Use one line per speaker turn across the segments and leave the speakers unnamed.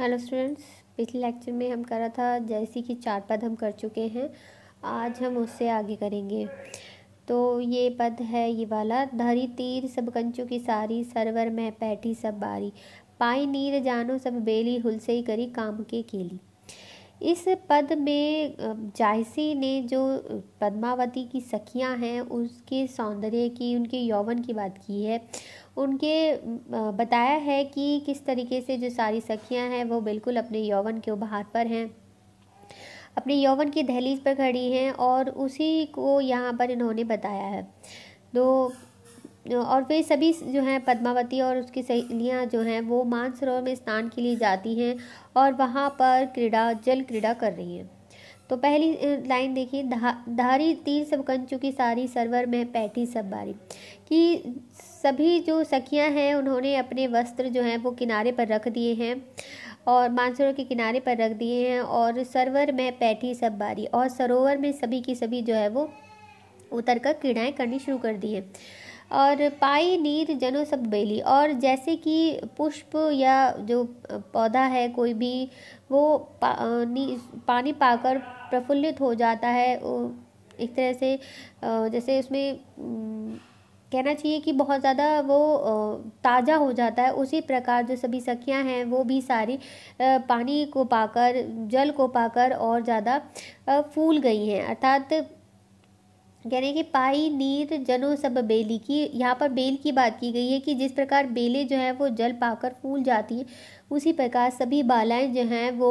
hello students पिछले lecture में हम करा था जैसी कि चार पद हम कर चुके हैं आज हम उससे आगे करेंगे तो ये पद है ये वाला धरी तीर सब कंचों की सारी सरवर में पैठी सब बारी पाई नीर जानो सब बेली हुलसई करी काम के केली इस पद में जायसी ने जो पद्मावती की सखियां हैं उसके सौंदर्य की उनके यौवन की बात की है उनके बताया है कि किस तरीके से जो सारी सखियां हैं वो बिल्कुल अपने यौवन के उभार पर हैं अपने यौवन की दहलीज पर खड़ी हैं और उसी को यहाँ पर इन्होंने बताया है तो और वे सभी जो हैं पद्मावती और उसकी सहेलियाँ जो हैं वो मानसरोवर में स्नान के लिए जाती हैं और वहाँ पर क्रीड़ा जल क्रीड़ा कर रही हैं तो पहली लाइन देखिए धा धारी तीर सब कंचु की सारी सरवर में पैठी सब बारी कि सभी जो सखियां हैं उन्होंने अपने वस्त्र जो हैं वो किनारे पर रख दिए हैं और मानसरोवर के किनारे पर रख दिए हैं और सरवर में पैठी सब बारी और सरोवर में सभी की सभी जो है वो उतर कर क्रीड़ाएँ करनी शुरू कर दी हैं और पाई नीर जनो सब बेली और जैसे कि पुष्प या जो पौधा है कोई भी वो पा, पानी पाकर प्रफुल्लित हो जाता है एक तरह से जैसे उसमें कहना चाहिए कि बहुत ज़्यादा वो ताज़ा हो जाता है उसी प्रकार जो सभी सखियाँ हैं वो भी सारी पानी को पाकर जल को पाकर और ज़्यादा फूल गई हैं अर्थात हैं कि पाई नीर जनो सब बेली की यहाँ पर बेल की बात की गई है कि जिस प्रकार बेलें जो हैं वो जल पाकर फूल जाती हैं उसी प्रकार सभी बालाएं जो हैं वो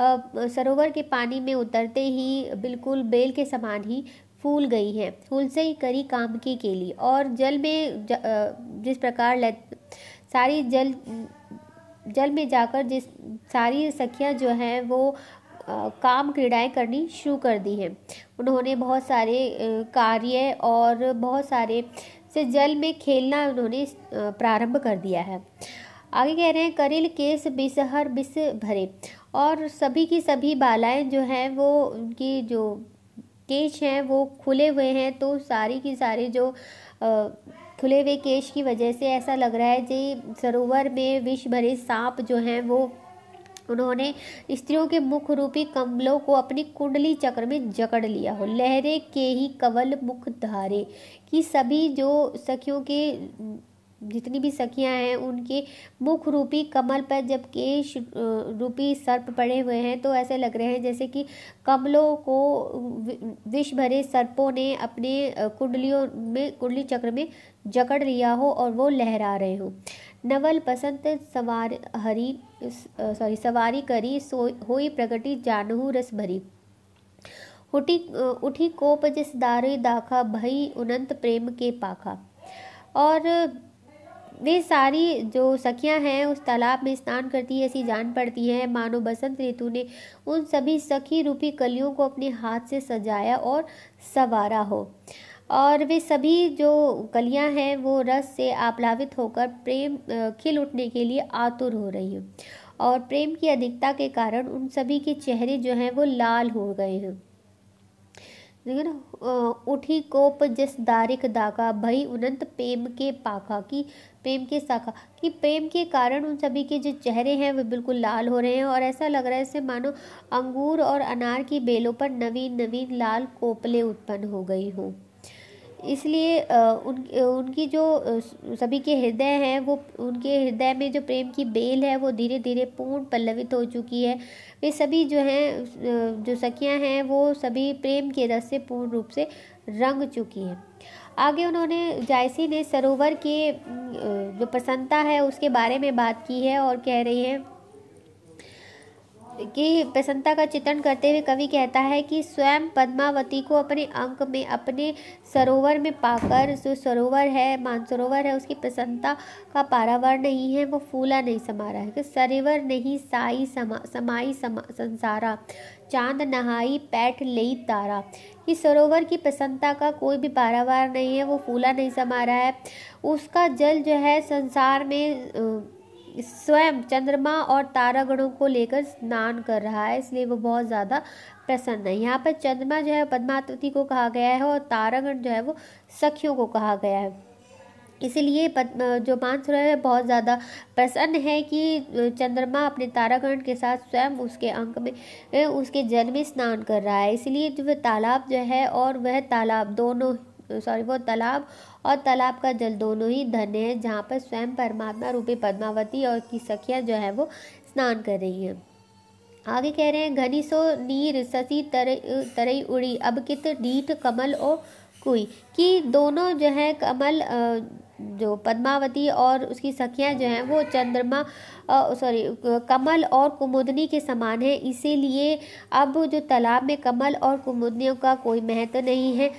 सरोवर के पानी में उतरते ही बिल्कुल बेल के समान ही फूल गई हैं फूल से ही करी काम की केली और जल में जिस प्रकार सारी जल जल में जाकर जिस सारी सखियाँ जो हैं वो काम क्रीड़ाएँ करनी शुरू कर दी हैं उन्होंने बहुत सारे कार्य और बहुत सारे से जल में खेलना उन्होंने प्रारंभ कर दिया है आगे कह रहे हैं करिल केस बिसहर बिस भरे और सभी की सभी बालाएं जो हैं वो उनकी जो केश हैं वो खुले हुए हैं तो सारी की सारी जो आ, खुले हुए केश की वजह से ऐसा लग रहा है जी सरोवर में विष भरे सांप जो हैं वो उन्होंने स्त्रियों के मुख रूपी कमलों को अपनी कुंडली चक्र में जकड़ लिया हो लहरे के ही कवल मुख धारे कि सभी जो सखियों के जितनी भी सखियां हैं उनके मुख रूपी कमल पर जब केश रूपी सर्प पड़े हुए हैं तो ऐसे लग रहे हैं जैसे कि कमलों को विष भरे सर्पों ने अपने कुंडलियों में कुंडली चक्र में जकड़ लिया हो और वो लहरा रहे हों नवल पसंत सवार हरी सॉरी सवारी करी सो होई प्रगति जानहु रस भरी उठी उठी कोप जिस दारी दाखा भई उनंत प्रेम के पाखा और वे सारी जो सखियां हैं उस तालाब में स्नान करती ऐसी जान पड़ती हैं मानो बसंत ऋतु ने उन सभी सखी रूपी कलियों को अपने हाथ से सजाया और सवारा हो और वे सभी जो कलियां हैं वो रस से आप्लावित होकर प्रेम खिल उठने के लिए आतुर हो रही हैं और प्रेम की अधिकता के कारण उन सभी के चेहरे जो हैं वो लाल हो गए हैं लेकिन उठी कोप जिस दारिक दाका भई उनंत प्रेम के पाखा की प्रेम के साखा कि प्रेम के कारण उन सभी के जो चेहरे हैं वे बिल्कुल लाल हो रहे हैं और ऐसा लग रहा है जैसे मानो अंगूर और अनार की बेलों पर नवीन नवीन लाल कोपले उत्पन्न हो गई हों इसलिए उन उनकी जो सभी के हृदय हैं वो उनके हृदय में जो प्रेम की बेल है वो धीरे धीरे पूर्ण पल्लवित हो चुकी है वे सभी जो हैं जो सखियां हैं वो सभी प्रेम के रस से पूर्ण रूप से रंग चुकी हैं आगे उन्होंने जायसी ने सरोवर के जो प्रसन्नता है उसके बारे में बात की है और कह रही है की प्रसन्नता का चित्रण करते हुए कवि कहता है कि स्वयं पद्मावती को अपने अंक में अपने सरोवर में पाकर जो सरोवर है मानसरोवर है उसकी प्रसन्नता का पारावार नहीं है वो फूला नहीं समारा है कि सरोवर नहीं साई समा समाई समा संसारा चांद नहाई पैठ लई तारा कि सरोवर की प्रसन्नता का कोई भी पारावार नहीं है वो फूला नहीं समा रहा है उसका जल जो है संसार में स्वयं चंद्रमा और तारागणों को लेकर स्नान कर रहा है इसलिए वो बहुत ज़्यादा प्रसन्न है यहाँ पर चंद्रमा जो है पद्मावती को कहा गया है और तारागण जो है वो सखियों को कहा गया है इसलिए जो मानसरोवर है बहुत ज़्यादा प्रसन्न है कि चंद्रमा अपने तारागण के साथ स्वयं उसके अंक में उसके जल में स्नान कर रहा है इसलिए जो वह तालाब जो है और वह तालाब दोनों सॉरी वो तालाब और तालाब का जल दोनों ही धन है जहाँ पर स्वयं परमात्मा रूपी पद्मावती और की सखिया जो है वो स्नान कर रही हैं आगे कह रहे हैं घनी सो नीर ससी तर तरई उड़ी अब कित डीठ कमल ओ कुई कि दोनों जो है कमल जो पद्मावती और उसकी सखियाँ जो हैं वो चंद्रमा सॉरी कमल और कुमुदनी के समान है इसीलिए अब जो तालाब में कमल और कुमुदनियों का कोई महत्व नहीं है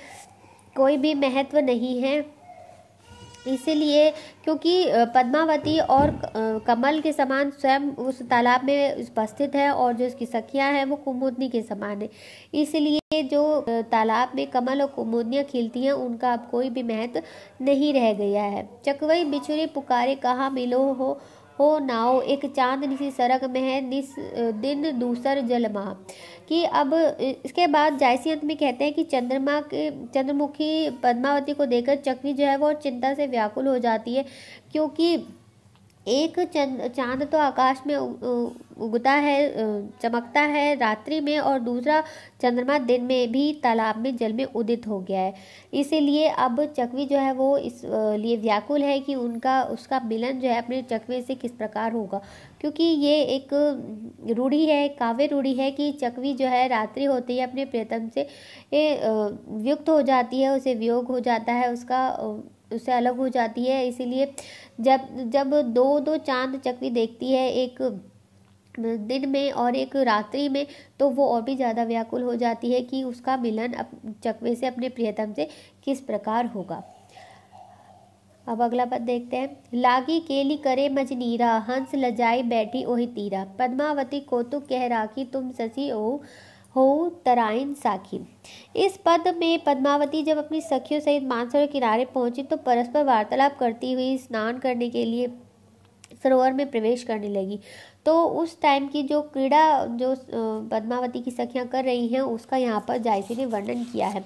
कोई भी महत्व नहीं है इसीलिए क्योंकि पद्मावती और कमल के समान स्वयं उस तालाब में उपस्थित है और जो उसकी सखियां हैं वो कुमुदनी के समान है इसलिए जो तालाब में कमल और कुमुदनियाँ खिलती हैं उनका अब कोई भी महत्व नहीं रह गया है चकवई बिछुरी पुकारे कहाँ मिलो हो हो नाव एक चांद निशी सड़क में है निस दिन दूसर जलमा कि अब इसके बाद जायसी अंत में कहते हैं कि चंद्रमा के चंद्रमुखी पद्मावती को देखकर चकनी जो है वो चिंता से व्याकुल हो जाती है क्योंकि एक चंद चांद तो आकाश में उगता है चमकता है रात्रि में और दूसरा चंद्रमा दिन में भी तालाब में जल में उदित हो गया है इसीलिए अब चकवी जो है वो इस लिए व्याकुल है कि उनका उसका मिलन जो है अपने चकवे से किस प्रकार होगा क्योंकि ये एक रूढ़ी है काव्य रूढ़ी है कि चकवी जो है रात्रि होती है अपने प्रियतम से ए, हो जाती है उसे वियोग हो जाता है उसका उससे अलग हो जाती है इसीलिए जब जब दो दो चांद चक्री देखती है एक दिन में और एक रात्रि में तो वो और भी ज़्यादा व्याकुल हो जाती है कि उसका मिलन अप चकवे से अपने प्रियतम से किस प्रकार होगा अब अगला पद देखते हैं लागी केली करे मजनीरा हंस लजाई बैठी ओहि तीरा पद्मावती को तो कह कि तुम ससी ओ हो तराइन साखी इस पद में पद्मावती जब अपनी सखियों सहित मानसरोवर किनारे पहुंची तो परस्पर वार्तालाप करती हुई स्नान करने के लिए सरोवर में प्रवेश करने लगी तो उस टाइम की जो क्रीड़ा जो पद्मावती की सखियां कर रही हैं उसका यहाँ पर जायसी ने वर्णन किया है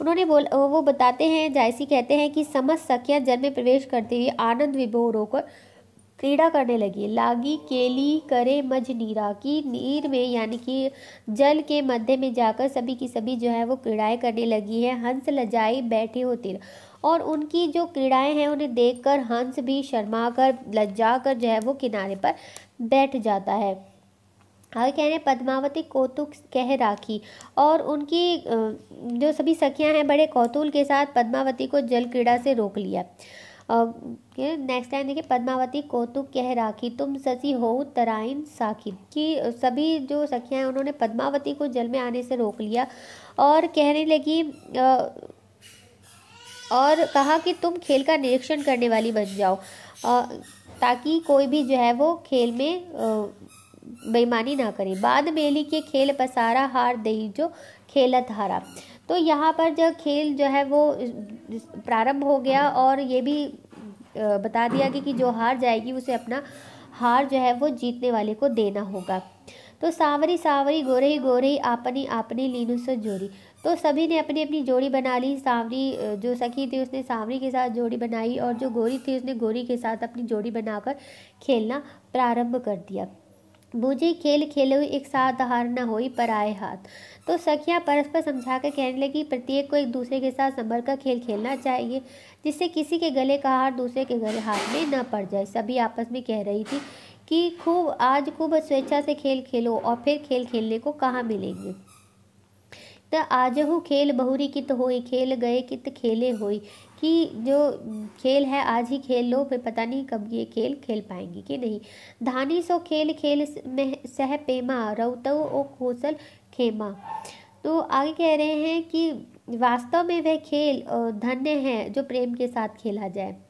उन्होंने बोल वो बताते हैं जायसी कहते हैं कि समस्त सखियां जल में प्रवेश करते हुए आनंद विभोर होकर क्रीड़ा करने लगी लागी केली करे मज नीरा की नीर में यानी कि जल के मध्य में जाकर सभी की सभी जो है वो क्रीड़ाएँ करने लगी है हंस लजाई बैठे होती और उनकी जो क्रीड़ाएँ हैं उन्हें देखकर हंस भी शर्मा कर लज्जा कर जो है वो किनारे पर बैठ जाता है आगे कह रहे पद्मावती कौतुक कह राखी और उनकी जो सभी सखियां हैं बड़े कौतूल के साथ पद्मावती को जल क्रीड़ा से रोक लिया नेक्स्ट टाइम देखिए पद्मावती कौतुक कह राखी तुम ससी हो तराइन साखी कि सभी जो सखियाँ हैं उन्होंने पद्मावती को जल में आने से रोक लिया और कहने लगी और कहा कि तुम खेल का निरीक्षण करने वाली बन जाओ ताकि कोई भी जो है वो खेल में बेईमानी ना करे बाद मेली के खेल पसारा हार दही जो खेलत हारा तो यहाँ पर जो खेल जो है वो प्रारंभ हो गया और ये भी बता दिया गया कि जो हार जाएगी उसे अपना हार जो है वो जीतने वाले को देना होगा तो सांवरी सांवरी गोरे ही गोरे ही आपनी आपनी लीनू से जोड़ी तो सभी ने अपनी अपनी जोड़ी बना ली सांवरी जो सखी थी उसने सांवरी के साथ जोड़ी बनाई और जो गोरी थी उसने गोरी के साथ अपनी जोड़ी बनाकर खेलना प्रारंभ कर दिया बूझी खेल खेलो एक साथ हार न होई पर आए हाथ तो सखियाँ परस्पर समझा कर कहने लगी प्रत्येक को एक दूसरे के साथ संभल कर खेल खेलना चाहिए जिससे किसी के गले का हार दूसरे के गले हाथ में न पड़ जाए सभी आपस में कह रही थी कि खूब आज खूब स्वेच्छा से खेल खेलो और फिर खेल खेलने को कहाँ मिलेंगे त आजहु खेल बहुरी कित होई खेल गए कित खेले होई कि जो खेल है आज ही खेल लो फिर पता नहीं कब ये खेल खेल पाएंगी कि नहीं धानी सो खेल खेल में सह पेमा रउतव ओ कौशल खेमा तो आगे कह रहे हैं कि वास्तव में वह खेल धन्य है जो प्रेम के साथ खेला जाए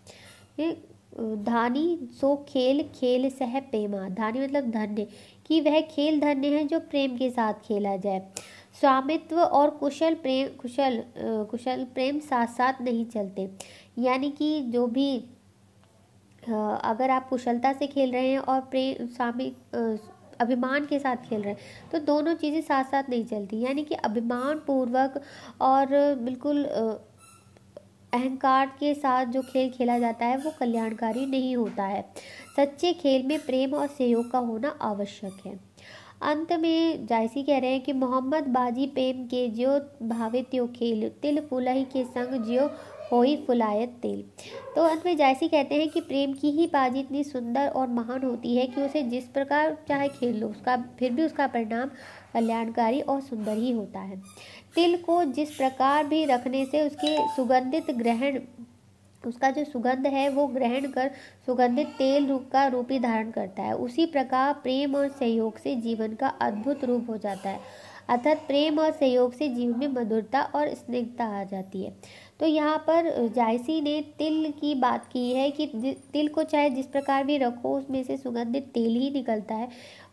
धानी सो खेल खेल सह पेमा धानी मतलब धन्य कि वह खेल धन्य है जो प्रेम के साथ खेला जाए स्वामित्व और कुशल प्रेम कुशल कुशल प्रेम साथ साथ नहीं चलते यानी कि जो भी अगर आप कुशलता से खेल रहे हैं और प्रेम स्वामी अभिमान के साथ खेल रहे हैं तो दोनों चीज़ें साथ साथ नहीं चलती यानी कि अभिमान पूर्वक और बिल्कुल अहंकार के साथ जो खेल खेला जाता है वो कल्याणकारी नहीं होता है सच्चे खेल में प्रेम और सहयोग का होना आवश्यक है अंत में जायसी कह रहे हैं कि मोहम्मद बाजी प्रेम के ज्यो भावे त्यो खेल तिल फुलही के संग ज्यो हो ही फुलायत तिल तो अंत में जैसे कहते हैं कि प्रेम की ही बाजी इतनी सुंदर और महान होती है कि उसे जिस प्रकार चाहे खेल लो उसका फिर भी उसका परिणाम कल्याणकारी और सुंदर ही होता है तिल को जिस प्रकार भी रखने से उसके सुगंधित ग्रहण उसका जो सुगंध है वो ग्रहण कर सुगंधित तेल रूप का रूपी धारण करता है उसी प्रकार प्रेम और सहयोग से जीवन का अद्भुत रूप हो जाता है अर्थात प्रेम और सहयोग से जीवन में मधुरता और स्निग्धता आ जाती है तो यहाँ पर जायसी ने तिल की बात की है कि तिल को चाहे जिस प्रकार भी रखो उसमें से सुगंधित तेल ही निकलता है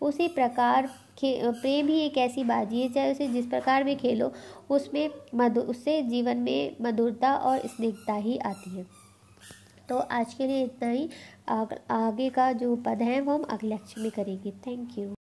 उसी प्रकार प्रेम ही एक ऐसी बाजी है चाहे उसे जिस प्रकार भी खेलो उसमें मधु उससे जीवन में मधुरता और स्निग्धता ही आती है तो आज के लिए इतना ही आगे का जो पद है वो हम अगले लेक्चर में करेंगे थैंक यू